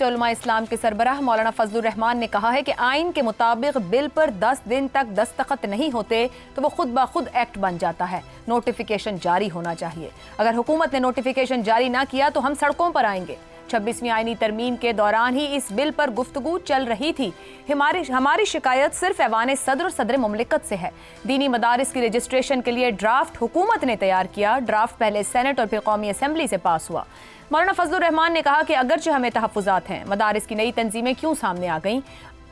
तो इस्लाम के सरबराह मौलाना फजलुर रहमान ने कहा है कि आइन के मुताबिक बिल पर 10 दिन तक दस्तखत नहीं होते तो वो खुद ब खुद एक्ट बन जाता है नोटिफिकेशन जारी होना चाहिए अगर हुकूमत ने नोटिफिकेशन जारी ना किया तो हम सड़कों पर आएंगे छब्बीसवीं आइनी तरमीम के दौरान ही इस बिल पर गुफ्तगु चल रही थी हमारी हमारी शिकायत सिर्फ ऐवान सदर और सदर ममलिकत से है दीनी मदारस की रजिस्ट्रेशन के लिए ड्राफ्ट हुकूमत ने तैयार किया ड्राफ्ट पहले सेनेट और फिर कौमी असम्बली से पास हुआ मौलाना फजलुर रहमान ने कहा कि अगरचे हमें तहफात हैं मदारस की नई तंजीमें क्यों सामने आ गईं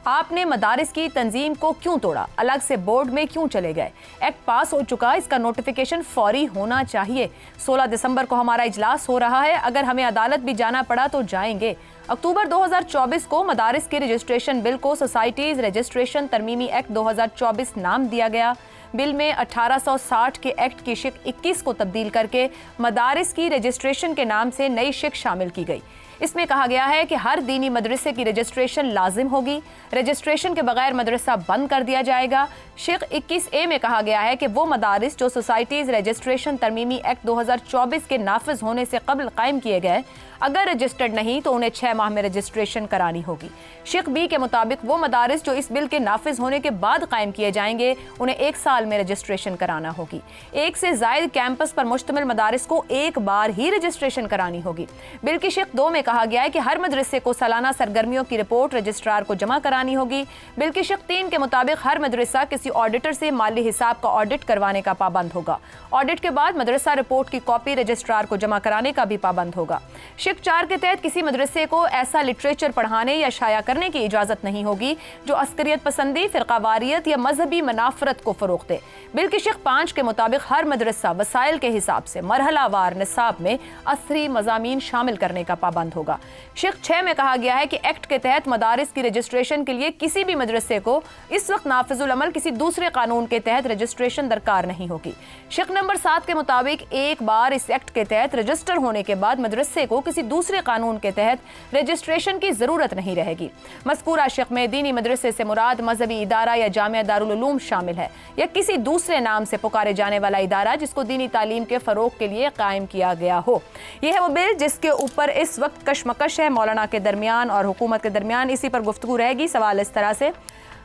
आपने मदारस की तंजीम को क्यों तोड़ा अलग से बोर्ड में क्यों चले गए एक्ट पास हो चुका इसका नोटिफिकेशन फौरी होना चाहिए 16 दिसंबर को हमारा इजलास हो रहा है अगर हमें अदालत भी जाना पड़ा तो जाएंगे अक्टूबर 2024 को मदारस के रजिस्ट्रेशन बिल को सोसाइटीज़ रजिस्ट्रेशन तरमीमी एक्ट 2024 नाम दिया गया बिल में 1860 के एक्ट की शिक 21 को तब्दील करके मदारस की रजिस्ट्रेशन के नाम से नई शिक शामिल की गई इसमें कहा गया है कि हर दीनी मदरसे की रजिस्ट्रेशन लाजिम होगी रजिस्ट्रेशन के बगैर मदरसा बंद कर दिया जाएगा शिक 21 ए में कहा गया है कि वो मदारस जो सोसाइटीज़ रजिस्ट्रेशन तरमीमी एक्ट 2024 के नाफज होने से कबल कायम किए गए अगर रजिस्टर्ड नहीं तो उन्हें छः माह में रजिस्ट्रेशन करानी होगी शेख बी के मुताबिक वो मदारस जो इस बिल के नाफिज होने के बाद कायम किए जाएंगे उन्हें एक साल में रजिस्ट्रेशन कराना होगी एक से जायद कैंपस पर मुश्तमिल मदारस को एक बार ही रजिस्ट्रेशन करानी होगी बिल की शेख दो में कहा गया है कि हर मदरसे को सालाना सरगर्मियों की रिपोर्ट रजिस्ट्रार को जमा करानी होगी बिल की शेख तीन के मुताबिक हर मदरसा किसी ऑडिटर से माली हिसाब का ऑडिट करवाने का पाबंद होगा ऑडिट के बाद मदरसा रिपोर्ट की कॉपी रजिस्ट्रार को जमा कराने का भी पाबंद होगा शिक चार के तहत किसी मदरसे को ऐसा लिटरेचर पढ़ाने या शाया करने की इजाज़त नहीं होगी जो अस्करियत पसंदी फ़िरकावारियत या मजहबी मनाफरत को फ़रोग दे बिल की शिक पाँच के मुताबिक हर मदरसा वसाइल के हिसाब से मरहलावार निसाब में असरी मजामी शामिल करने का पाबंद होगा शिक छः में कहा गया है कि एक्ट के तहत मदारस की रजिस्ट्रेशन के लिए किसी भी मदरसे को इस वक्त नाफजुलमल किसी दूसरे कानून के तहत रजिस्ट्रेशन दरकार नहीं होगी शिक नंबर सात के मुताबिक एक बार इस एक्ट के तहत रजिस्टर होने के बाद मदरसे को किसी किसी दूसरे कानून के तहत रजिस्ट्रेशन की ज़रूरत नहीं रहेगी मस्कूरा शक में दीनी मदरसे से मुराद मजहबी इदारा या जामिया दारूम शामिल है या किसी दूसरे नाम से पुकारे जाने वाला इदारा जिसको दीनी तालीम के फ़रोग के लिए कायम किया गया हो यह है वो बिल जिसके ऊपर इस वक्त कशमकश है मौलाना के दरमियान और हुकूमत के दरमियान इसी पर गुफ्तु रहेगी सवाल इस तरह से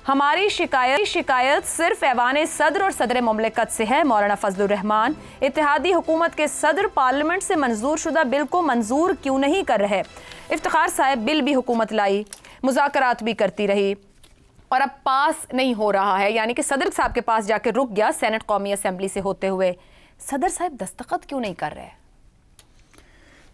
हमारी शिकायत शिकायत सिर्फ ऐवान सदर और सदर ममलिकत से है मौलाना फजलान इतिहादी हुकूमत के सदर पार्लियामेंट से मंजूर शुदा बिल को मंजूर क्यों नहीं कर रहे इफ्तार साहब बिल भी हुकूमत लाई मुजात भी करती रही और अब पास नहीं हो रहा है यानी कि सदर साहब के पास जाके रुक गया सेनेट कौमी असम्बली से होते हुए सदर साहब दस्तखत क्यों नहीं कर रहे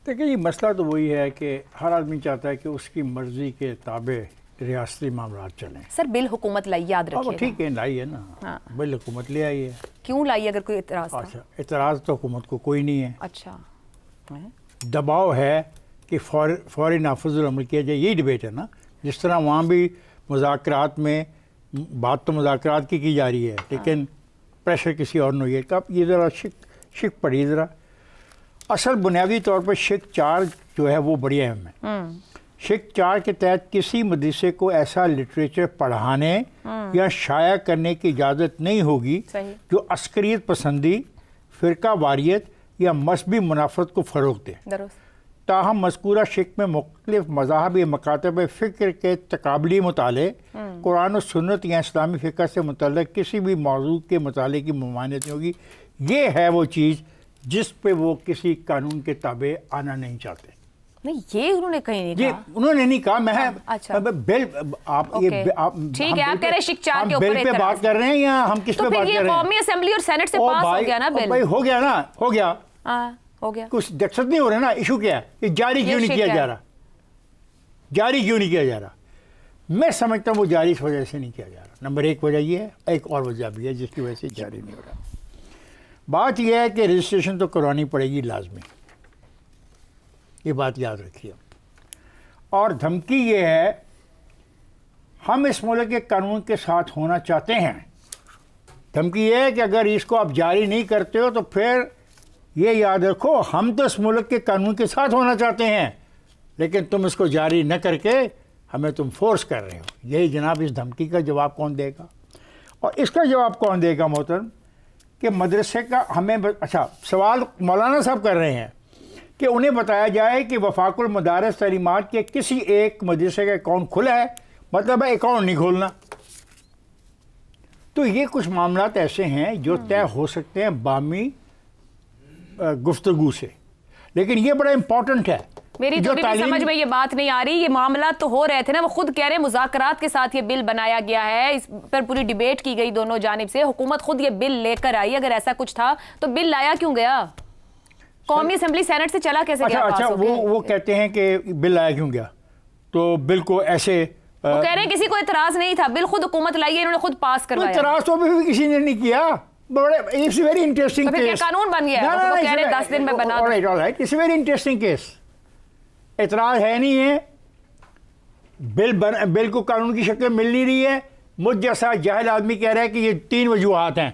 देखिए ये मसला तो वही है कि हर आदमी चाहता है कि उसकी मर्ज़ी के ताबे रियासती मामला चले सर बिल हुकूमत लाई याद हाँ, रखिए ठीक है लाई है ना हाँ। बिल हुकूमत ले आई है क्यों लाई अगर कोई इतराज अच्छा इतराज तो हुकूमत को कोई नहीं है अच्छा दबाव है कि फौर फौरी नाफजल किया जाए यही डिबेट है ना जिस तरह वहाँ भी मुजाकर में बात तो मुजाकर की की जा रही है हाँ। लेकिन हाँ। प्रेशर किसी और है कब ये ज़रा शिक शिक पड़ी ज़रा असल बुनियादी तौर पर शिक चार जो है वो बड़ी अहम है शिक चार के तहत किसी मदरसे को ऐसा लिटरेचर पढ़ाने हाँ। या शाया करने की इजाज़त नहीं होगी जो अस्करीत पसंदी फ़िरका वारियत या मजहबी मुनाफत को फ़रोग दे ताहम मस्कूरा शिक में मुख्तफ मजाहबी मकातब फ़िक्र के तकबली मताले हम्म। कुरान और सुन्नत या इस्लामी फ़िक्र से मुतल किसी भी मौजू के मताले की ममानत होगी ये है वो चीज़ जिस पर वो किसी कानून के ताबे आना नहीं चाहते नहीं ये उन्होंने कहीं नहीं उन्होंने नहीं कहा मैं हाँ, अच्छा बिल आप ये आप ठीक है आप कह रहे शिक्षा के ऊपर पे बात कर रहे हैं या हम किस तो पे बात कर रहे हैं कौमी असेंबली और सेनेट से पास हो गया ना बिल भाई हो गया ना हो गया हाँ, हो गया कुछ दिक्कत नहीं हो रहा ना इशू क्या है ये जारी क्यों नहीं किया जा रहा जारी क्यों नहीं किया जा रहा मैं समझता हूँ वो जारी इस वजह से नहीं किया जा रहा नंबर एक वजह ये है एक और वजह भी है जिसकी वजह से जारी नहीं हो रहा बात यह है कि रजिस्ट्रेशन तो करानी पड़ेगी लाजमी ये बात याद रखिए और धमकी ये है हम इस मुल्क के कानून के साथ होना चाहते हैं धमकी ये है कि अगर इसको आप जारी नहीं करते हो तो फिर ये याद रखो हम तो इस मुल्क के कानून के साथ होना चाहते हैं लेकिन तुम इसको जारी न करके हमें तुम फोर्स कर रहे हो यही जनाब इस धमकी का जवाब कौन देगा और इसका जवाब कौन देगा मोहतरम कि मदरसे का हमें अच्छा सवाल मौलाना साहब कर रहे हैं कि उन्हें बताया जाए कि वफाकुल मदारस तलीमत के किसी एक मदरसे का अकाउंट खुला है मतलब है अकाउंट नहीं खोलना तो ये कुछ मामला ऐसे हैं जो हम्म। तय हो सकते हैं बामी गुफ्तगु से लेकिन ये बड़ा इंपॉर्टेंट है मेरी तो भी समझ में ये बात नहीं आ रही ये मामला तो हो रहे थे ना वो खुद कह रहे हैं मुजाकरात के साथ ये बिल बनाया गया है इस पर पूरी डिबेट की गई दोनों जानब से हुकूमत खुद ये बिल लेकर आई अगर ऐसा कुछ था तो बिल लाया क्यों गया कौमी असम्बली सेनेट से चला कैसे अच्छा अच्छा वो वो कहते हैं कि बिल आया क्यों गया तो बिल को ऐसे वो कह रहे हैं किसी को इतराज नहीं था बिल खुद हुकूमत लाई है इन्होंने खुद पास करवाया इतराज तो भी किसी ने नहीं किया बड़े इट्स वेरी इंटरेस्टिंग केस कानून बन गया ना, ना, तो दस दिन में बना all right all right it's very interesting case है नहीं है बिल बन बिल को कानून की शक्ल मिल नहीं रही है मुझ जैसा जाहिल आदमी कह रहा है कि ये तीन वजूहत हैं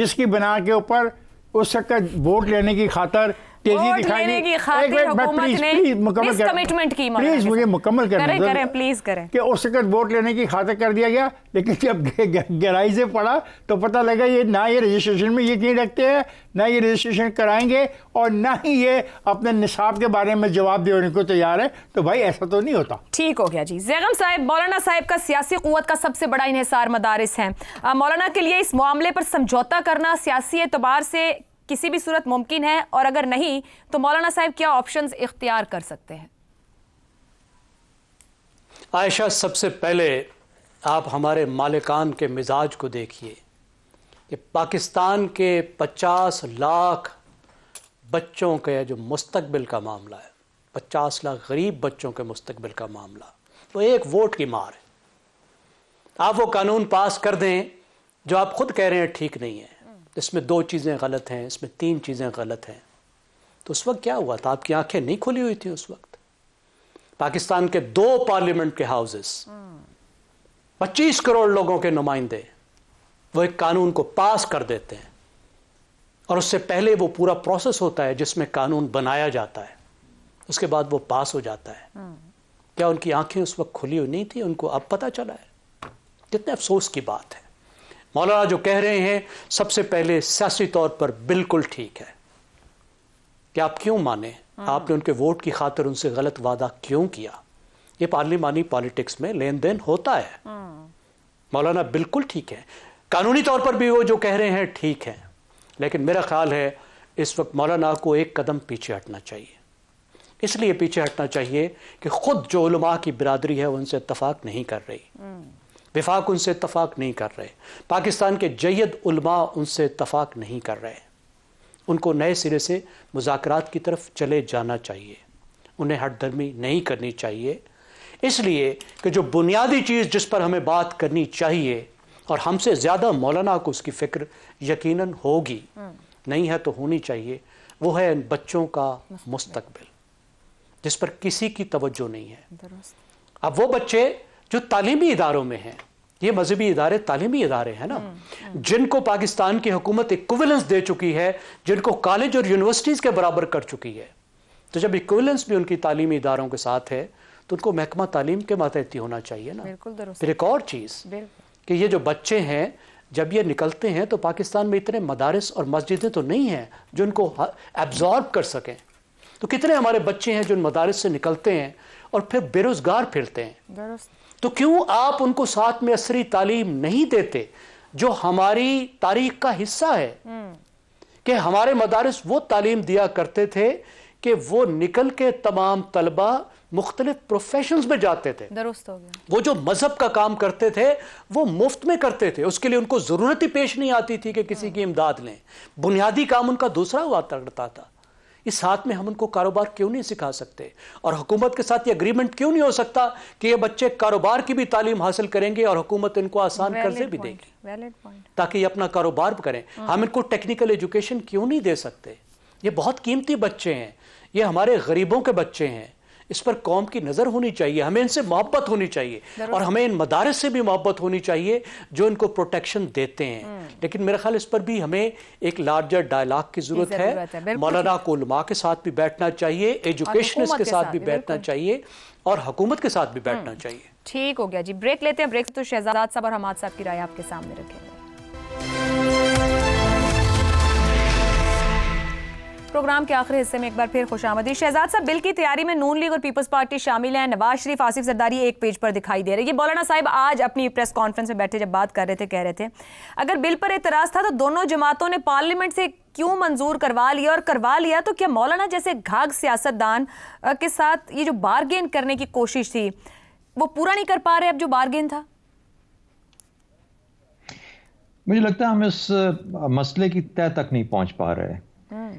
जिसकी बना के ऊपर उस शख्स वोट लेने की खातर तेजी दिखाएगी की एक मैं प्लीज प्लीज मुकम्मल कर कमिटमेंट की प्लीज मुझे मुकम्मल करें करें प्लीज करें कि उस वक्त वोट लेने की खातिर कर दिया गया लेकिन जब गहराई से पड़ा तो पता लगा ये ना ये रजिस्ट्रेशन में ये नहीं रखते हैं ना ये रजिस्ट्रेशन कराएंगे और ना ही ये अपने निसाब के बारे में जवाब देने को तैयार है तो भाई ऐसा तो नहीं होता ठीक हो गया जी जैगम साहब मौलाना साहब का सियासी कुत का सबसे बड़ा इनसार मदारस है मौलाना के लिए इस मामले पर समझौता करना सियासी एतबार से किसी भी सूरत मुमकिन है और अगर नहीं तो मौलाना साहब क्या ऑप्शन इख्तियार कर सकते हैं आयशा सबसे पहले आप हमारे मालिकान के मिजाज को देखिए कि पाकिस्तान के 50 लाख बच्चों के जो मुस्तबिल का मामला है 50 लाख गरीब बच्चों के मुस्तबिल का मामला तो एक वोट की मार है आप वो कानून पास कर दें जो आप खुद कह रहे हैं ठीक नहीं है इसमें दो चीज़ें गलत हैं इसमें तीन चीज़ें गलत हैं तो उस वक्त क्या हुआ था आपकी आंखें नहीं खुली हुई थी उस वक्त पाकिस्तान के दो पार्लियामेंट के हाउसेस पच्चीस करोड़ लोगों के नुमाइंदे वो एक कानून को पास कर देते हैं और उससे पहले वो पूरा प्रोसेस होता है जिसमें कानून बनाया जाता है उसके बाद वो पास हो जाता है क्या उनकी आंखें उस वक्त खुली हुई नहीं थी उनको अब पता चला है कितने अफसोस की बात है मौलाना जो कह रहे हैं सबसे पहले सियासी तौर पर बिल्कुल ठीक है कि आप क्यों माने हाँ। आपने उनके वोट की खातर उनसे गलत वादा क्यों किया ये पार्लिमानी पॉलिटिक्स में लेन देन होता है हाँ। मौलाना बिल्कुल ठीक है कानूनी तौर पर भी वो जो कह रहे हैं ठीक है लेकिन मेरा ख्याल है इस वक्त मौलाना को एक कदम पीछे हटना चाहिए इसलिए पीछे हटना चाहिए कि खुद जो उलमा की बिरादरी है उनसे इतफाक नहीं कर रही हाँ। विफाक उनसे इतफाक नहीं कर रहे पाकिस्तान के जैद उलमा उनसे इतफाक नहीं कर रहे उनको नए सिरे से मुजात की तरफ चले जाना चाहिए उन्हें धर्मी नहीं करनी चाहिए इसलिए कि जो बुनियादी चीज़ जिस पर हमें बात करनी चाहिए और हमसे ज़्यादा मौलाना को उसकी फ़िक्र यकीन होगी नहीं है तो होनी चाहिए वो है इन बच्चों का मुस्तबिल जिस पर किसी की तवज्जो नहीं है अब वो बच्चे जो तालीमी इदारों में हैं ये मजहबी इदारे तालीमी इदारे हैं ना हम्म, हम्म। जिनको पाकिस्तान की हुकूमत इक्वलेंस दे चुकी है जिनको कॉलेज और यूनिवर्सिटीज़ के बराबर कर चुकी है तो जब इक्वलेंस भी उनकी तालीमी इदारों के साथ है तो उनको महकमा तालीम के मातहती होना चाहिए ना फिर एक और चीज़ कि ये जो बच्चे हैं जब ये निकलते हैं तो पाकिस्तान में इतने मदारस और मस्जिदें तो नहीं हैं जो उनको एब्जॉर्ब कर सकें तो कितने हमारे बच्चे हैं जो मदारस से निकलते हैं और फिर बेरोजगार फिरते हैं तो क्यों आप उनको साथ में असरी तालीम नहीं देते जो हमारी तारीख का हिस्सा है हम्म। कि हमारे मदारस वो तालीम दिया करते थे कि वो निकल के तमाम तलबा मुख्तलिफ प्रोफेशन में जाते थे वो जो मजहब का काम करते थे वो मुफ्त में करते थे उसके लिए उनको ज़रूरत ही पेश नहीं आती थी कि किसी हम्म। की इमदाद लें बुनियादी काम उनका दूसरा हुआ करता था कि साथ में हम उनको कारोबार क्यों नहीं सिखा सकते और हुकूमत के साथ ये अग्रीमेंट क्यों नहीं हो सकता कि ये बच्चे कारोबार की भी तालीम हासिल करेंगे और हुकूमत इनको आसान कर्जे भी देगी ताकि ये अपना कारोबार करें हाँ। हम इनको टेक्निकल एजुकेशन क्यों नहीं दे सकते ये बहुत कीमती बच्चे हैं ये हमारे गरीबों के बच्चे हैं इस पर कौम की नज़र होनी चाहिए हमें इनसे मोहब्बत होनी चाहिए और हमें इन मदारस से भी मोहब्बत होनी चाहिए जो इनको प्रोटेक्शन देते हैं हम्म। लेकिन मेरा ख्याल इस पर भी हमें एक लार्जर डायलाग की ज़रूरत है मौलाना को लमा के साथ भी बैठना चाहिए एजुकेशन के साथ भी बैठना चाहिए और हुकूमत के साथ भी हम्म। बैठना चाहिए ठीक हो गया जी ब्रेक लेते हैं ब्रेक तो शहजाद साहब और हमाद साहब की राय आपके सामने रखें प्रोग्राम के आखिरी हिस्से में एक बार फिर खुश आमदी शहजाद साहब बिल की तैयारी में नून लीग और पीपल्स पार्टी शामिल हैं नवाज शरीफ आसिफ जरदारी एक पेज पर दिखाई दे रहे हैं ये बोलाना साहब आज अपनी प्रेस कॉन्फ्रेंस में बैठे जब बात कर रहे थे कह रहे थे अगर बिल पर एतराज था तो दोनों जमातों ने पार्लियामेंट से क्यों मंजूर करवा लिया और करवा लिया तो क्या मौलाना जैसे घाघ सियासतदान के साथ ये जो बारगेन करने की कोशिश थी वो पूरा नहीं कर पा रहे अब जो बारगेन था मुझे लगता है हम इस मसले की तय तक नहीं पहुंच पा रहे हैं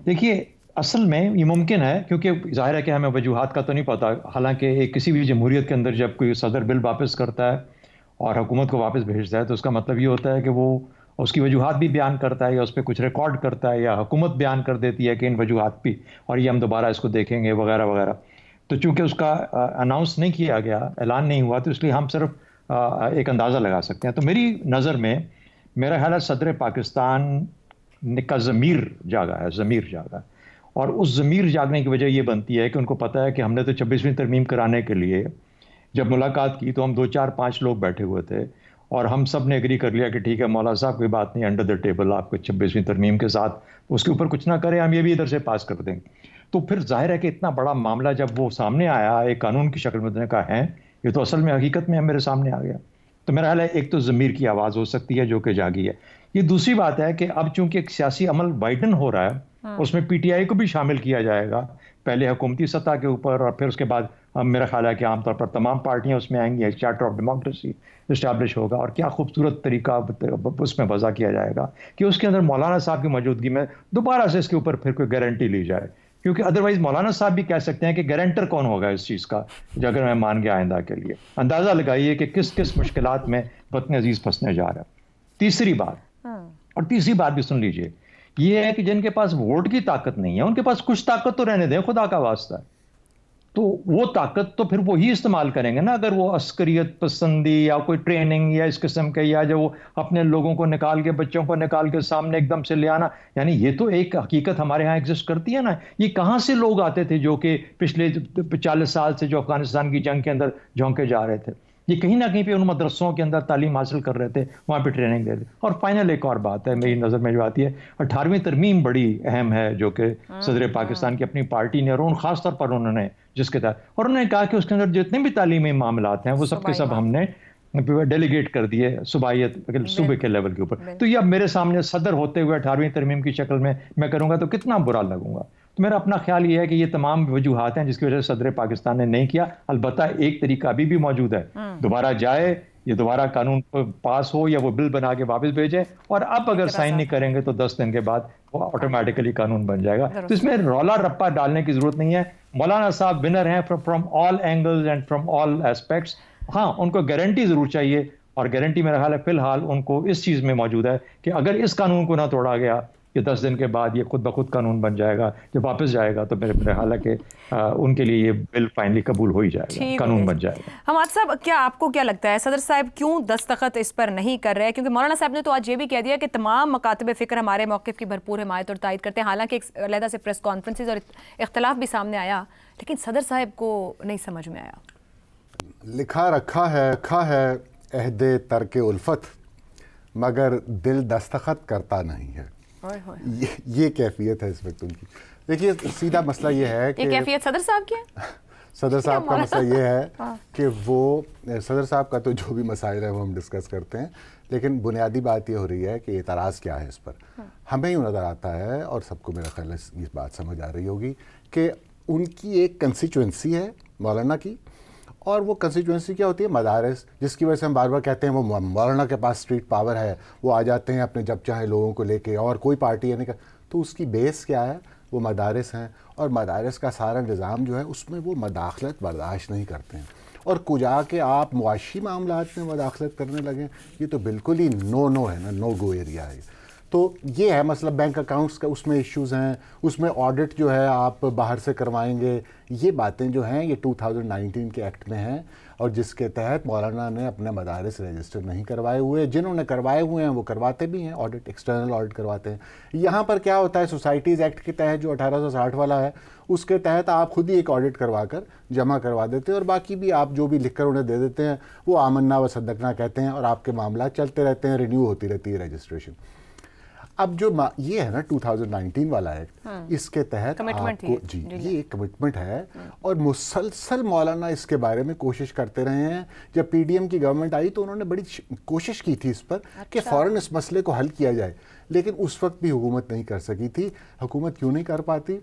देखिए असल में ये मुमकिन है क्योंकि जाहिर है कि हमें वजूहत का तो नहीं पता हालांकि एक किसी भी जमहूरियत के अंदर जब कोई सदर बिल वापस करता है और हुकूमत को वापस भेजता है तो उसका मतलब ये होता है कि वो उसकी वजूहत भी बयान करता है या उस पर कुछ रिकॉर्ड करता है या हुकूमत बयान कर देती है कि इन वजूहत भी और ये हम दोबारा इसको देखेंगे वगैरह वगैरह तो चूंकि उसका अनाउंस नहीं किया गया ऐलान नहीं हुआ तो इसलिए हम सिर्फ एक अंदाज़ा लगा सकते हैं तो मेरी नज़र में मेरा ख्याल है सदर पाकिस्तान का ज़मीर जागा है ज़मीर जागा है और उस ज़मीर जागने की वजह ये बनती है कि उनको पता है कि हमने तो छब्बीसवीं तरमीम कराने के लिए जब मुलाकात की तो हम दो चार पाँच लोग बैठे हुए थे और हम सब ने एग्री कर लिया कि ठीक है मौला साहब कोई बात नहीं अंडर द टेबल आपको छब्बीसवीं तरमीम के साथ उसके ऊपर कुछ ना करें हम ये भी इधर से पास कर दें तो फिर जाहिर है कि इतना बड़ा मामला जब वो सामने आया एक कानून की शक्ल में का है ये तो असल में हकीकत में मेरे सामने आ गया तो मेरा ख्याल है एक तो ज़मीर की आवाज़ हो सकती है जो कि जागी है ये दूसरी बात है कि अब चूंकि एक सियासी अमल बाइडन हो रहा है हाँ। उसमें पीटीआई को भी शामिल किया जाएगा पहले हुकूमती सतह के ऊपर और फिर उसके बाद मेरा ख्याल है कि आमतौर पर तमाम पार्टियां उसमें आएंगी एक चार्टर ऑफ डेमोक्रेसी इस्टेब्लिश होगा और क्या खूबसूरत तरीका उसमें वजह किया जाएगा कि उसके अंदर मौलाना साहब की मौजूदगी में दोबारा से इसके ऊपर फिर कोई गारंटी ली जाए क्योंकि अदरवाइज मौलाना साहब भी कह सकते हैं कि गारंटर कौन होगा इस चीज़ का जो अगर मैं मान गया आइंदा के लिए अंदाज़ा लगाइए कि किस किस मुश्किल में वतन अजीज़ फंसने जा रहा है तीसरी बात हाँ। और तीसरी बात भी सुन लीजिए ये है कि जिनके पास वोट की ताकत नहीं है उनके पास कुछ ताकत तो रहने दें खुदा का वास्ता तो वो ताकत तो फिर वो ही इस्तेमाल करेंगे ना अगर वो अस्करियत पसंदी या कोई ट्रेनिंग या इस किस्म के या जो वो अपने लोगों को निकाल के बच्चों को निकाल के सामने एकदम से ले आना यानी ये तो एक हकीकत हमारे यहाँ एग्जिस्ट करती है ना ये कहाँ से लोग आते थे जो कि पिछले चालीस साल से जो अफगानिस्तान की जंग के अंदर झोंके जा रहे थे ये कहीं ना कहीं पे उन मदरसों के अंदर तालीम हासिल कर रहे थे वहाँ पे ट्रेनिंग दे रहे और फाइनल एक और बात है मेरी नज़र में जो आती है अठारहवीं तरमीम बड़ी अहम है जो कि हाँ, सदर हाँ। पाकिस्तान की अपनी पार्टी ने और उन खास तौर पर उन्होंने जिसके तहत और उन्होंने कहा कि उसके अंदर जितने भी तालीमी मामला हैं वो सब के सब हमने डेलीगेट कर दिए सूबाइत सूबे के लेवल के ऊपर तो ये अब मेरे सामने सदर होते हुए अठारहवीं तरमीम की शक्ल में मैं करूँगा तो कितना बुरा लगूंगा तो मेरा अपना ख्याल ये है कि ये तमाम वजूहत हैं जिसकी वजह से सदर पाकिस्तान ने नहीं किया अलबत् एक तरीका अभी भी मौजूद है हम्म। दोबारा जाए ये दोबारा कानून पास हो या वो बिल बना के वापस भेजें और अब अगर साइन नहीं करेंगे तो दस दिन के बाद वो ऑटोमेटिकली कानून बन जाएगा तो इसमें रौला रप्पा डालने की जरूरत नहीं है मौलाना साहब विनर हैं from all angles and from all aspects हाँ उनको गारंटी जरूर चाहिए और गारंटी मेरा ख्याल है फिलहाल उनको इस चीज़ में मौजूद है कि अगर इस कानून को ना तोड़ा गया कि दस दिन के बाद ये खुद ब खुद कानून बन जाएगा जब वापस जाएगा तो मेरे मेरे हालांकि उनके लिए ये बिल फाइनली कबूल हो ही जाएगा कानून बन जाएगा हमाद साहब क्या आपको क्या लगता है सदर साहब क्यों दस्तखत इस पर नहीं कर रहे हैं क्योंकि मौलाना साहब ने तो आज ये भी कह दिया कि तमाम मकातब फ़िक्र हमारे मौके की भरपूर हमायत और तायद करते हैं हालांकि एक अलहदा से प्रेस कॉन्फ्रेंस और इख्तलाफ भी सामने आया लेकिन सदर साहब को नहीं समझ में आया लिखा रखा है रखा है अहद तर्क उल्फत मगर दिल दस्तखत करता नहीं है ये, ये कैफियत है इस वक्त उनकी देखिए सीधा मसला ये है कि ये कैफियत सदर साहब की है सदर साहब का मसला ये है हाँ। कि वो सदर साहब का तो जो भी मसाइल है वो हम डिस्कस करते हैं लेकिन बुनियादी बात ये हो रही है कि एतराज़ क्या है इस पर हाँ। हमें यूँ नज़र आता है और सबको मेरा ख्याल ये बात समझ आ रही होगी कि उनकी एक कंस्टिट्यूंसी है मौलाना की और वो कंस्टिट्यूंसी क्या होती है मदारस जिसकी वजह से हम बार बार कहते हैं वो मौलाना के पास स्ट्रीट पावर है वो आ जाते हैं अपने जब चाहे लोगों को लेके और कोई पार्टी यानी तो उसकी बेस क्या है वो मदारस हैं और मदारस का सारा निज़ाम जो है उसमें वो मदाखलत बर्दाश्त नहीं करते हैं और कुजा के आप मुआशी मामला में मदाखलत करने लगें ये तो बिल्कुल ही नो नो है ना नो गो एरिया है तो ये है मतलब बैंक अकाउंट्स का उसमें इश्यूज हैं उसमें ऑडिट जो है आप बाहर से करवाएंगे ये बातें जो हैं ये 2019 के एक्ट में हैं और जिसके तहत मौलाना ने अपने मदारस रजिस्टर नहीं करवाए हुए जिन्होंने करवाए हुए हैं वो करवाते भी हैं ऑडिट एक्सटर्नल ऑडिट करवाते हैं यहाँ पर क्या होता है सोसाइटीज़ एक्ट के तहत जो 1860 वाला है उसके तहत आप खुद ही एक ऑडिट करवा कर जमा करवा देते हैं और बाकी भी आप जो भी लिख कर उन्हें दे देते हैं वो आमन्ना व सदकना कहते हैं और आपके मामला चलते रहते हैं रिन्यू होती रहती है रजिस्ट्रेशन अब जो ये है ना 2019 वाला एक्ट हाँ। इसके तहत आपको जी ये एक कमिटमेंट है हाँ। और मुसलसल मौलाना इसके बारे में कोशिश करते रहे हैं जब पीडीएम की गवर्नमेंट आई तो उन्होंने बड़ी कोशिश की थी इस पर अच्छा। कि फ़ौरन इस मसले को हल किया जाए लेकिन उस वक्त भी हुकूमत नहीं कर सकी थी हुकूमत क्यों नहीं कर पाती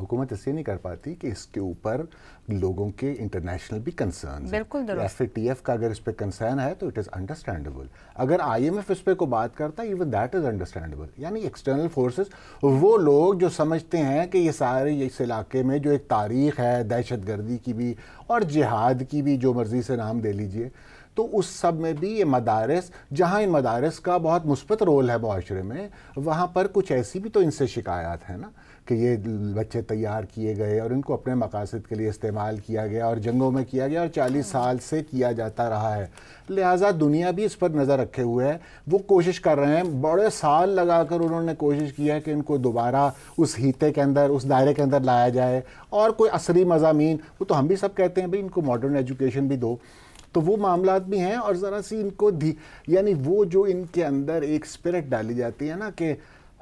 हुकूमत इसलिए नहीं कर पाती कि इसके ऊपर लोगों के इंटरनेशनल भी कंसर्न बिल्कुल एफ टी एफ का अगर इस पर कंसर्न है तो इट इज़ अंडरस्टैंडेबल अगर आई एम एफ इस पर को बात करता है इवन दैट इज़ अंडरस्टैंडेबल यानी एक्सटर्नल फोर्सेज वो लोग जो समझते हैं कि ये सारे इस इलाके में जो एक तारीख है दहशत गर्दी की भी और जिहाद की भी जो मर्ज़ी से नाम दे लीजिए तो उस सब में भी ये मदारस जहाँ इन मदारस का बहुत मुस्बत रोल है माशरे में वहाँ पर कुछ ऐसी भी तो इनसे शिकायत है ना कि ये बच्चे तैयार किए गए और इनको अपने मकासद के लिए इस्तेमाल किया गया और जंगों में किया गया और 40 हाँ। साल से किया जाता रहा है लिहाजा दुनिया भी इस पर नज़र रखे हुए है वो कोशिश कर रहे हैं बड़े साल लगा कर उन्होंने कोशिश की है कि इनको दोबारा उस हीते के अंदर उस दायरे के अंदर लाया जाए और कोई असरी मजामी वो तो हम भी सब कहते हैं भाई इनको मॉडर्न एजुकेशन भी दो तो वो मामला भी हैं और ज़रा सी इनको धी यानी वो जो इनके अंदर एक स्पिरिट डाली जाती है ना कि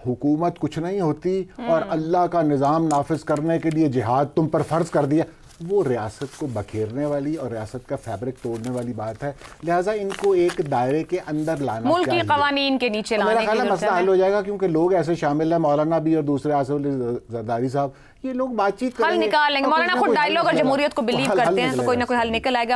हुकूमत कुछ नहीं होती और हम्म। अल्लाह का निज़ाम नाफिज करने के लिए जिहाद तुम पर फ़र्ज़ कर दिया वो रियासत को बखेरने वाली और रियासत का फैब्रिक तोड़ने वाली बात है लिहाजा इनको एक दायरे के अंदर लाना मुल्क के कवानीन के नीचे तो लाने मेरा ख्याल मसला हल हो जाएगा क्योंकि लोग ऐसे शामिल हैं मौलाना भी और दूसरे आसफ जरदारी साहब ये लोग बातचीत हल निकालेंगे मौलाना खुद डायलॉग और जमहूरियत को बिलीव करते हैं तो कोई ना कोई हल निकल आएगा